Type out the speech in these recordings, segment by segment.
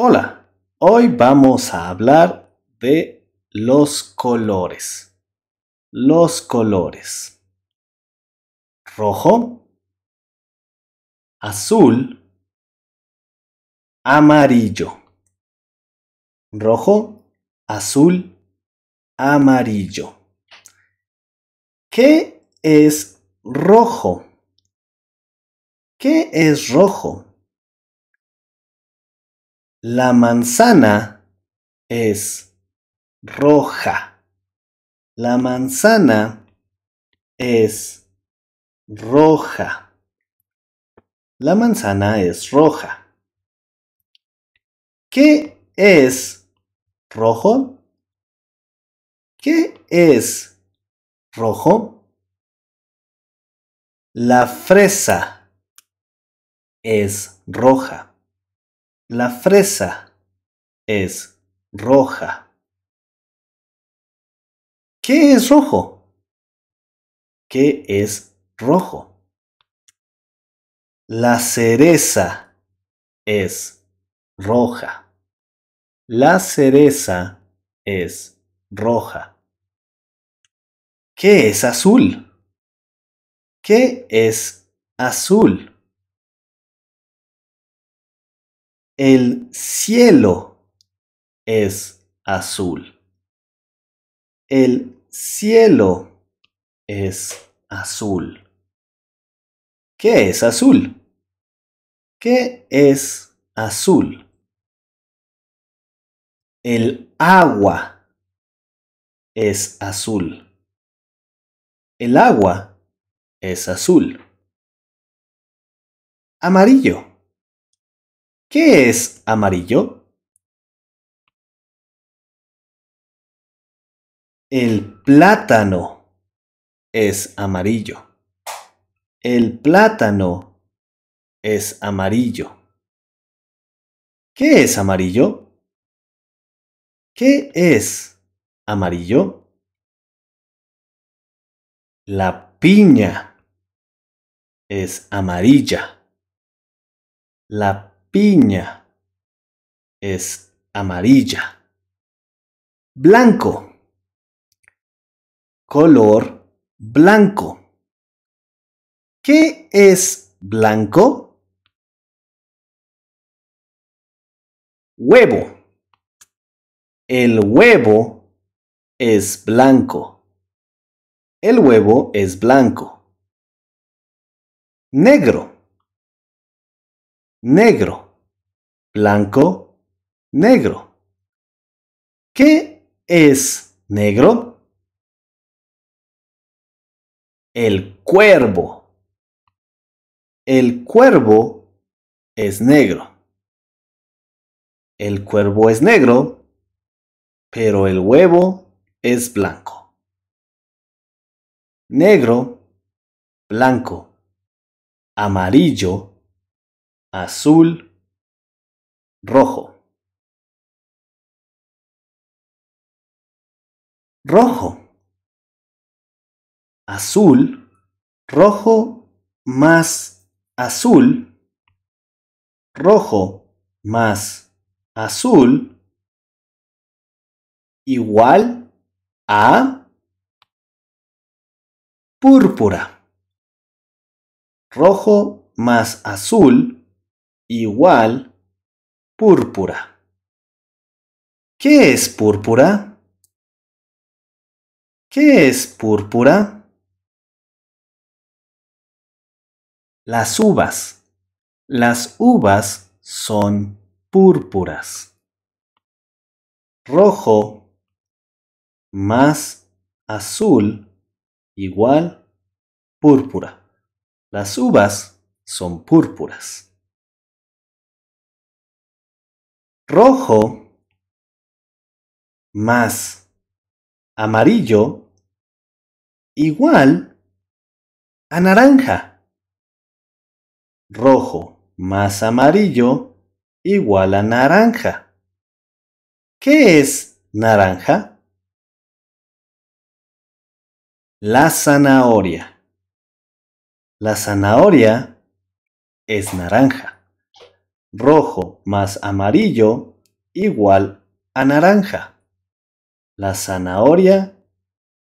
Hola, hoy vamos a hablar de los colores. Los colores. Rojo, azul, amarillo. Rojo, azul, amarillo. ¿Qué es rojo? ¿Qué es rojo? La manzana es roja. La manzana es roja. La manzana es roja. ¿Qué es rojo? ¿Qué es rojo? La fresa es roja. La fresa es roja. ¿Qué es rojo? ¿Qué es rojo? La cereza es roja. La cereza es roja. ¿Qué es azul? ¿Qué es azul? El cielo es azul. El cielo es azul. ¿Qué es azul? ¿Qué es azul? El agua es azul. El agua es azul. Amarillo ¿Qué es amarillo? El plátano es amarillo. El plátano es amarillo. ¿Qué es amarillo? ¿Qué es amarillo? La piña es amarilla. La piña es amarilla. Blanco. Color blanco. ¿Qué es blanco? Huevo. El huevo es blanco. El huevo es blanco. Negro negro, blanco, negro. ¿Qué es negro? El cuervo. El cuervo es negro. El cuervo es negro, pero el huevo es blanco. Negro, blanco, amarillo, azul, rojo. Rojo. Azul, rojo más azul, rojo más azul igual a púrpura. Rojo más azul igual púrpura. ¿Qué es púrpura? ¿Qué es púrpura? Las uvas. Las uvas son púrpuras. Rojo más azul igual púrpura. Las uvas son púrpuras. rojo más amarillo igual a naranja. Rojo más amarillo igual a naranja. ¿Qué es naranja? La zanahoria. La zanahoria es naranja rojo más amarillo igual a naranja. La zanahoria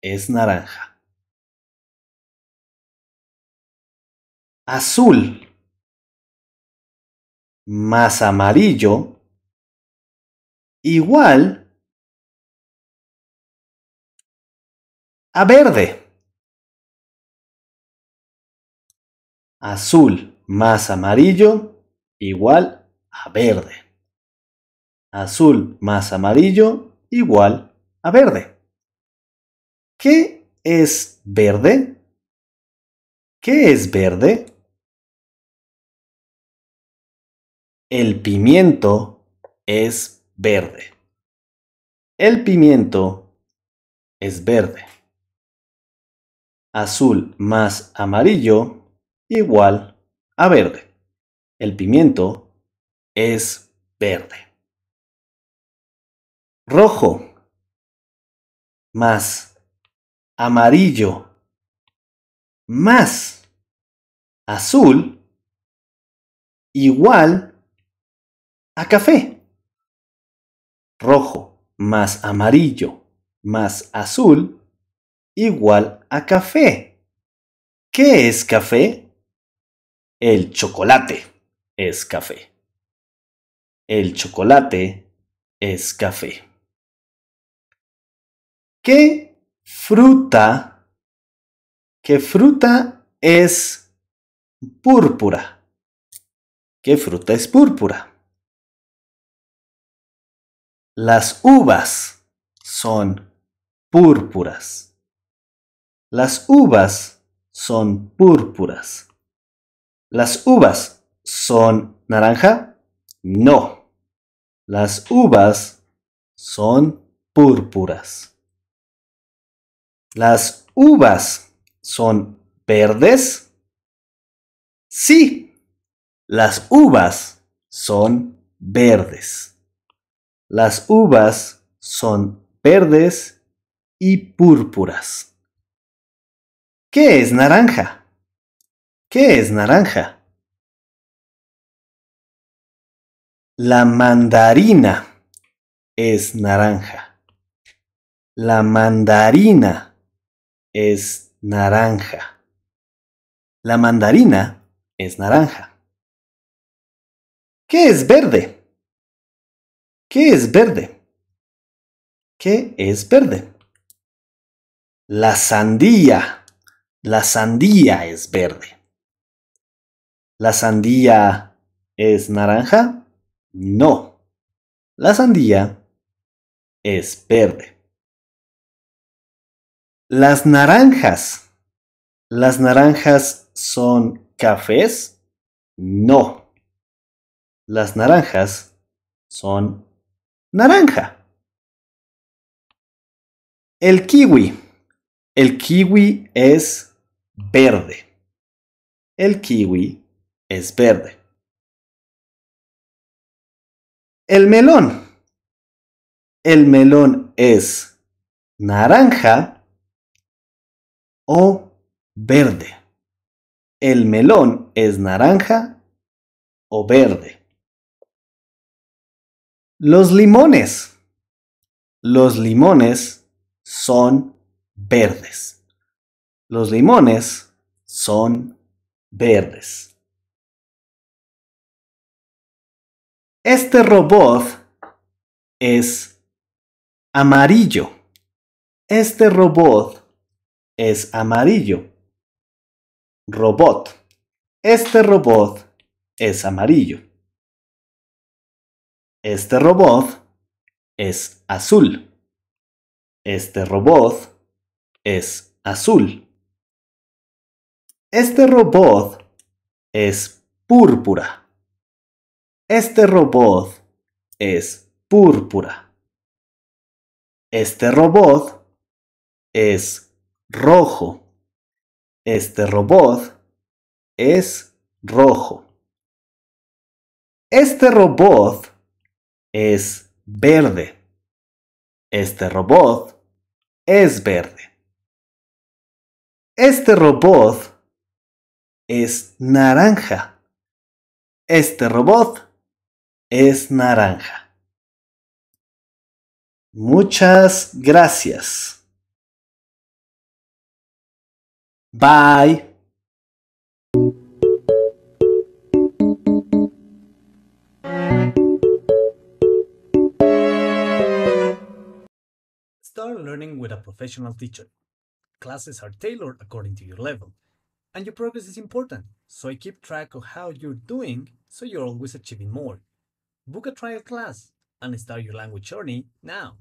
es naranja. Azul más amarillo igual a verde. Azul más amarillo igual a verde. Azul más amarillo igual a verde. ¿Qué es verde? ¿Qué es verde? El pimiento es verde. El pimiento es verde. Azul más amarillo igual a verde. El pimiento es verde. Rojo más amarillo más azul igual a café. Rojo más amarillo más azul igual a café. ¿Qué es café? El chocolate es café. El chocolate es café. ¿Qué fruta? ¿Qué fruta es púrpura? ¿Qué fruta es púrpura? Las uvas son púrpuras. Las uvas son púrpuras. Las uvas son naranja? No. Las uvas son púrpuras. ¿Las uvas son verdes? Sí. Las uvas son verdes. Las uvas son verdes y púrpuras. ¿Qué es naranja? ¿Qué es naranja? La mandarina es naranja. La mandarina es naranja. La mandarina es naranja. ¿Qué es verde? ¿Qué es verde? ¿Qué es verde? La sandía. La sandía es verde. La sandía es naranja. No. La sandía es verde. Las naranjas. ¿Las naranjas son cafés? No. Las naranjas son naranja. El kiwi. El kiwi es verde. El kiwi es verde. el melón. El melón es naranja o verde. El melón es naranja o verde. Los limones. Los limones son verdes. Los limones son verdes. Este robot es amarillo. Este robot es amarillo. Robot. Este robot es amarillo. Este robot es azul. Este robot es azul. Este robot es púrpura. Este robot es púrpura. Este robot es rojo. Este robot es rojo. Este robot es verde. Este robot es verde. Este robot es naranja. Este robot es naranja. Muchas gracias. Bye. Start learning with a professional teacher. Classes are tailored according to your level, and your progress is important, so I keep track of how you're doing so you're always achieving more. Book a trial class and start your language journey now.